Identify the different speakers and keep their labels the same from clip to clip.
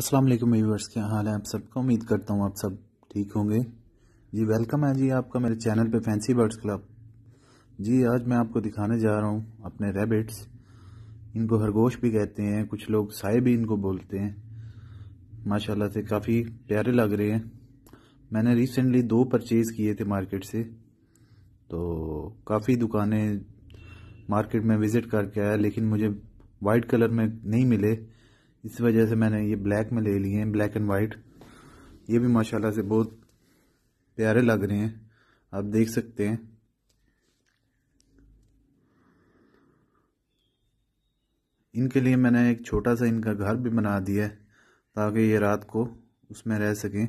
Speaker 1: अस्सलाम वालेकुम व्यूअर्स क्या हाल है आप सबको उम्मीद करता हूँ आप सब ठीक होंगे जी वेलकम है जी आपका मेरे चैनल पे फैंसी बर्ड्स क्लब जी आज मैं आपको दिखाने जा रहा हूँ अपने रेबिट्स इनको खरगोश भी कहते हैं कुछ लोग साए भी इनको बोलते हैं माशाल्लाह से काफ़ी प्यारे लग रहे हैं मैंने रिसेंटली दो परचेज़ किए थे मार्केट से तो काफ़ी दुकानें मार्केट में विज़िट करके आया लेकिन मुझे वाइट कलर में नहीं मिले इस वजह से मैंने ये ब्लैक में ले लिए हैं ब्लैक एंड वाइट ये भी माशाल्लाह से बहुत प्यारे लग रहे हैं आप देख सकते हैं इनके लिए मैंने एक छोटा सा इनका घर भी बना दिया है ताकि ये रात को उसमें रह सकें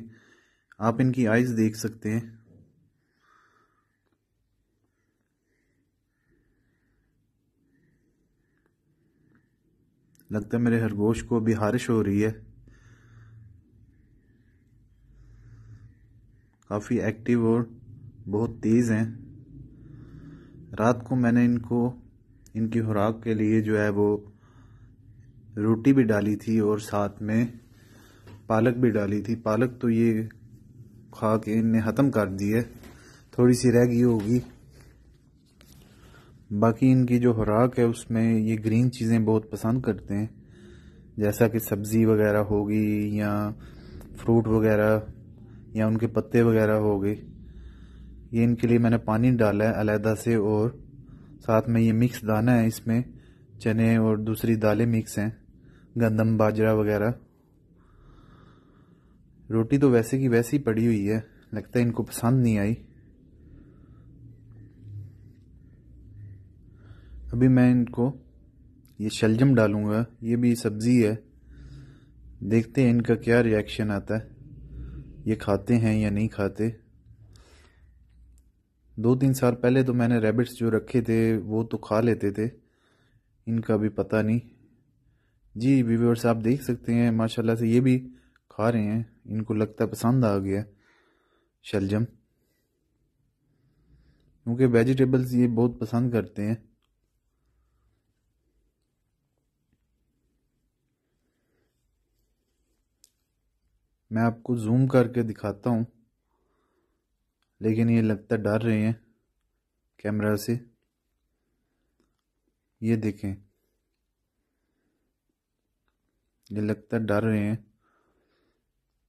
Speaker 1: आप इनकी आइज़ देख सकते हैं लगता है मेरे खरगोश को भी हारिश हो रही है काफ़ी एक्टिव और बहुत तेज़ हैं रात को मैंने इनको इनकी खुराक के लिए जो है वो रोटी भी डाली थी और साथ में पालक भी डाली थी पालक तो ये खा के इनने ख़त्म कर दी है थोड़ी सी रह गई होगी बाकी इनकी जो खुराक है उसमें ये ग्रीन चीज़ें बहुत पसंद करते हैं जैसा कि सब्ज़ी वगैरह होगी या फ्रूट वगैरह या उनके पत्ते वगैरह हो गए ये इनके लिए मैंने पानी डाला है अलहदा से और साथ में ये मिक्स दाना है इसमें चने और दूसरी दालें मिक्स हैं गंदम बाजरा वगैरह रोटी तो वैसे की वैसी पड़ी हुई है लगता है इनको पसंद नहीं आई अभी मैं इनको ये शलजम डालूंगा ये भी सब्ज़ी है देखते हैं इनका क्या रिएक्शन आता है ये खाते हैं या नहीं खाते दो तीन साल पहले तो मैंने रैबिट्स जो रखे थे वो तो खा लेते थे इनका भी पता नहीं जी व्यूवर्स आप देख सकते हैं माशाल्लाह से ये भी खा रहे हैं इनको लगता पसंद आ गया शलजम क्योंकि वेजिटेबल्स ये बहुत पसंद करते हैं मैं आपको जूम करके दिखाता हूँ लेकिन ये लगता डर रहे हैं कैमरा से ये देखें ये लगता डर रहे हैं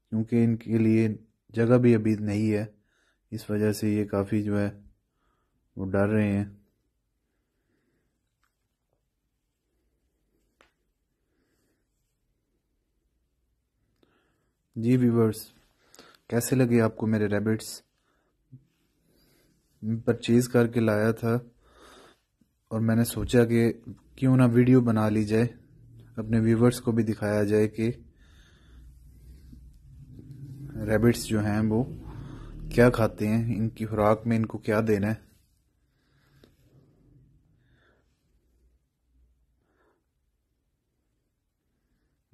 Speaker 1: क्योंकि इनके लिए जगह भी अभी नहीं है इस वजह से ये काफ़ी जो है वो डर रहे हैं जी व्यूवर्स कैसे लगे आपको मेरे रेबिट्स परचेज़ करके लाया था और मैंने सोचा कि क्यों ना वीडियो बना ली जाए अपने व्यूवर्स को भी दिखाया जाए कि रेबिट्स जो हैं वो क्या खाते हैं इनकी खुराक में इनको क्या देना है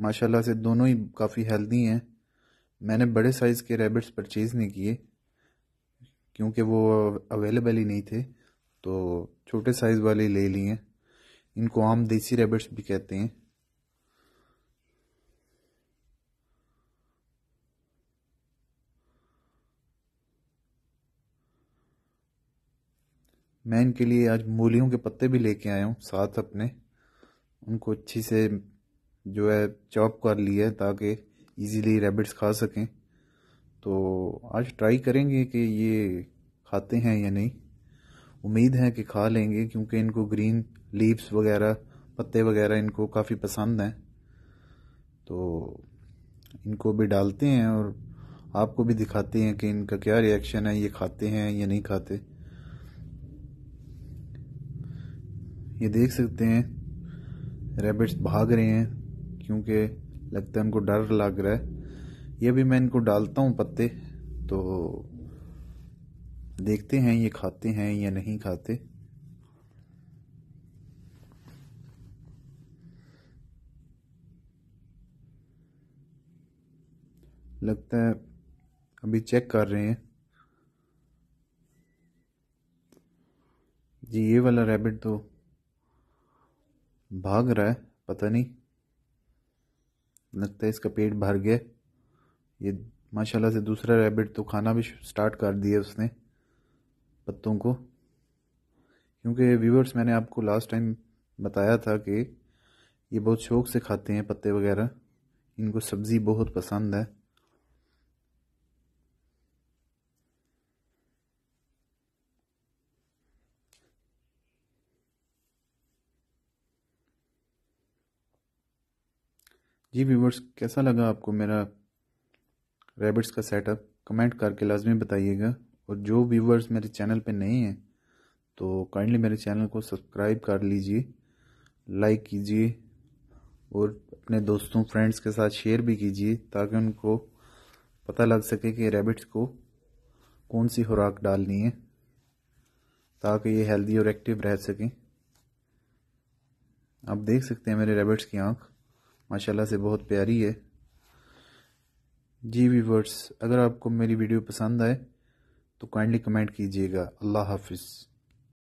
Speaker 1: माशाल्लाह से दोनों ही काफ़ी हेल्दी हैं मैंने बड़े साइज़ के रैबिट्स परचेज़ नहीं किए क्योंकि वो अवेलेबल ही नहीं थे तो छोटे साइज़ वाले ले लिए इनको आम देसी रैबिट्स भी कहते हैं मैं इनके लिए आज मूलियों के पत्ते भी लेके आया हूँ साथ अपने उनको अच्छी से जो है चॉप कर लिया है ताकि ईजिली रैबिट्स खा सकें तो आज ट्राई करेंगे कि ये खाते हैं या नहीं उम्मीद है कि खा लेंगे क्योंकि इनको ग्रीन लीव्स वगैरह पत्ते वगैरह इनको काफ़ी पसंद हैं तो इनको भी डालते हैं और आपको भी दिखाते हैं कि इनका क्या रिएक्शन है ये खाते हैं या नहीं खाते ये देख सकते हैं रैबिट्स भाग रहे हैं क्योंकि लगता है इनको डर लग रहा है ये भी मैं इनको डालता हूँ पत्ते तो देखते हैं ये खाते हैं या नहीं खाते लगता है अभी चेक कर रहे हैं जी ये वाला रैबिट तो भाग रहा है पता नहीं लगता है इसका पेट भर गया ये माशाल्लाह से दूसरा रैबिट तो खाना भी स्टार्ट कर दिया उसने पत्तों को क्योंकि व्यूवर्स मैंने आपको लास्ट टाइम बताया था कि ये बहुत शौक़ से खाते हैं पत्ते वगैरह इनको सब्ज़ी बहुत पसंद है जी व्यूवर्स कैसा लगा आपको मेरा रैबिट्स का सेटअप कमेंट करके लाजमी बताइएगा और जो व्यूवर्स मेरे चैनल पे नए हैं तो काइंडली मेरे चैनल को सब्सक्राइब कर लीजिए लाइक कीजिए और अपने दोस्तों फ्रेंड्स के साथ शेयर भी कीजिए ताकि उनको पता लग सके कि रैबिट्स को कौन सी खुराक डालनी है ताकि ये हेल्दी और एक्टिव रह सकें आप देख सकते हैं मेरे रैबिट्स की आँख माशाल्लाह से बहुत प्यारी है जी वीवर्स अगर आपको मेरी वीडियो पसंद आए तो काइंडली कमेंट कीजिएगा अल्लाह हाफिज़